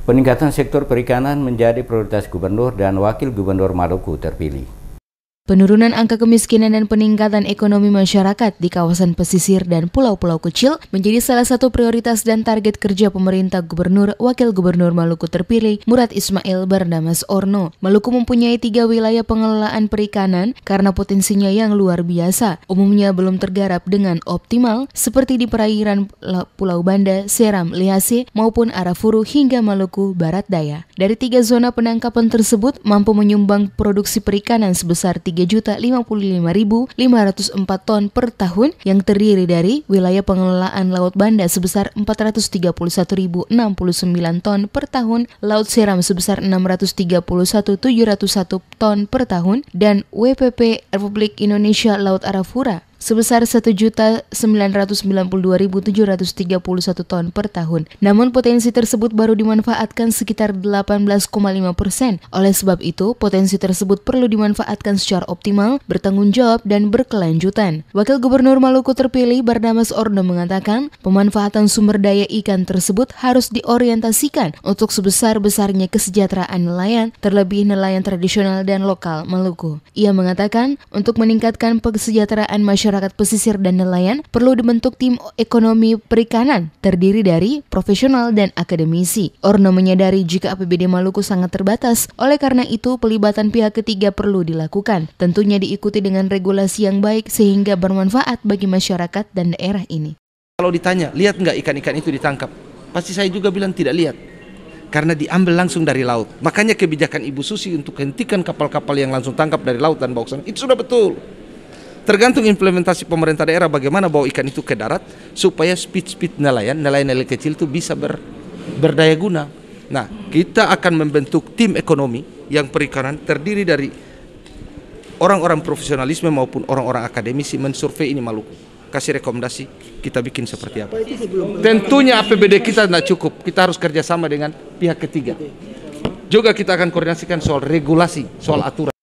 Peningkatan sektor perikanan menjadi prioritas Gubernur dan Wakil Gubernur Maluku terpilih. Penurunan angka kemiskinan dan peningkatan ekonomi masyarakat di kawasan pesisir dan pulau-pulau kecil menjadi salah satu prioritas dan target kerja pemerintah Gubernur Wakil Gubernur Maluku terpilih Murad Ismail Bardamas Orno. Maluku mempunyai tiga wilayah pengelolaan perikanan karena potensinya yang luar biasa, umumnya belum tergarap dengan optimal seperti di perairan Pulau Banda, Seram, Liase maupun Arafuru hingga Maluku Barat Daya. Dari tiga zona penangkapan tersebut mampu menyumbang produksi perikanan sebesar 3 3.055.504 ton per tahun yang terdiri dari wilayah pengelolaan Laut Banda sebesar 431.069 ton per tahun, Laut Seram sebesar 631.701 ton per tahun, dan WPP Republik Indonesia Laut Arafura sebesar 1.992.731 ton per tahun. Namun potensi tersebut baru dimanfaatkan sekitar 18,5 persen. Oleh sebab itu, potensi tersebut perlu dimanfaatkan secara optimal, bertanggung jawab, dan berkelanjutan. Wakil Gubernur Maluku terpilih Barnabas Ordo mengatakan, pemanfaatan sumber daya ikan tersebut harus diorientasikan untuk sebesar-besarnya kesejahteraan nelayan, terlebih nelayan tradisional dan lokal Maluku. Ia mengatakan, untuk meningkatkan kesejahteraan masyarakat masyarakat pesisir dan nelayan perlu dibentuk tim ekonomi perikanan terdiri dari profesional dan akademisi. Orno menyadari jika APBD Maluku sangat terbatas, oleh karena itu pelibatan pihak ketiga perlu dilakukan. Tentunya diikuti dengan regulasi yang baik sehingga bermanfaat bagi masyarakat dan daerah ini. Kalau ditanya, lihat nggak ikan-ikan itu ditangkap? Pasti saya juga bilang tidak lihat karena diambil langsung dari laut. Makanya kebijakan Ibu Susi untuk hentikan kapal-kapal yang langsung tangkap dari laut dan bauksan itu sudah betul. Tergantung implementasi pemerintah daerah bagaimana bawa ikan itu ke darat supaya speed-speed nelayan, nelayan-nelayan kecil itu bisa ber, berdaya guna. Nah, kita akan membentuk tim ekonomi yang perikanan terdiri dari orang-orang profesionalisme maupun orang-orang akademisi mensurvei ini Maluku kasih rekomendasi kita bikin seperti apa. Tentunya APBD kita tidak cukup, kita harus kerjasama dengan pihak ketiga. Juga kita akan koordinasikan soal regulasi, soal aturan.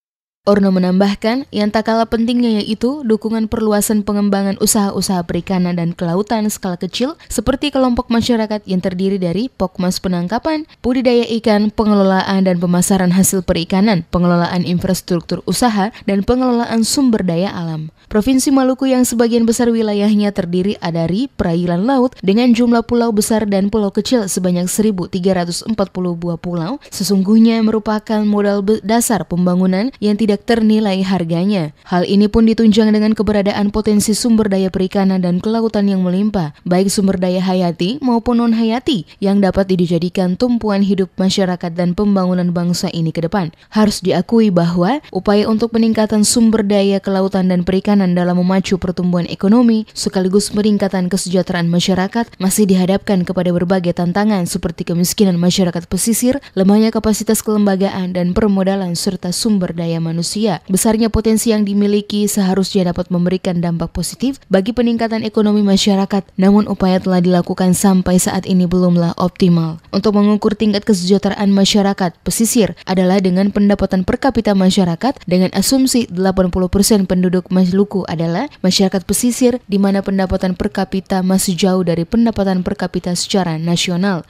Orno menambahkan, yang tak kalah pentingnya yaitu dukungan perluasan pengembangan usaha-usaha perikanan dan kelautan skala kecil seperti kelompok masyarakat yang terdiri dari pokmas penangkapan, budidaya ikan, pengelolaan dan pemasaran hasil perikanan, pengelolaan infrastruktur usaha, dan pengelolaan sumber daya alam. Provinsi Maluku yang sebagian besar wilayahnya terdiri dari perairan laut dengan jumlah pulau besar dan pulau kecil sebanyak 1.340 buah pulau, sesungguhnya merupakan modal dasar pembangunan yang tidak tidak ternilai harganya. Hal ini pun ditunjang dengan keberadaan potensi sumber daya perikanan dan kelautan yang melimpah, baik sumber daya hayati maupun non-hayati yang dapat dijadikan tumpuan hidup masyarakat dan pembangunan bangsa ini ke depan. Harus diakui bahwa upaya untuk peningkatan sumber daya kelautan dan perikanan dalam memacu pertumbuhan ekonomi sekaligus peningkatan kesejahteraan masyarakat masih dihadapkan kepada berbagai tantangan seperti kemiskinan masyarakat pesisir, lemahnya kapasitas kelembagaan dan permodalan serta sumber daya manusia manusia. Besarnya potensi yang dimiliki seharusnya dapat memberikan dampak positif bagi peningkatan ekonomi masyarakat, namun upaya telah dilakukan sampai saat ini belumlah optimal. Untuk mengukur tingkat kesejahteraan masyarakat pesisir adalah dengan pendapatan per kapita masyarakat dengan asumsi 80% penduduk Maluku adalah masyarakat pesisir di mana pendapatan per kapita masih jauh dari pendapatan per kapita secara nasional.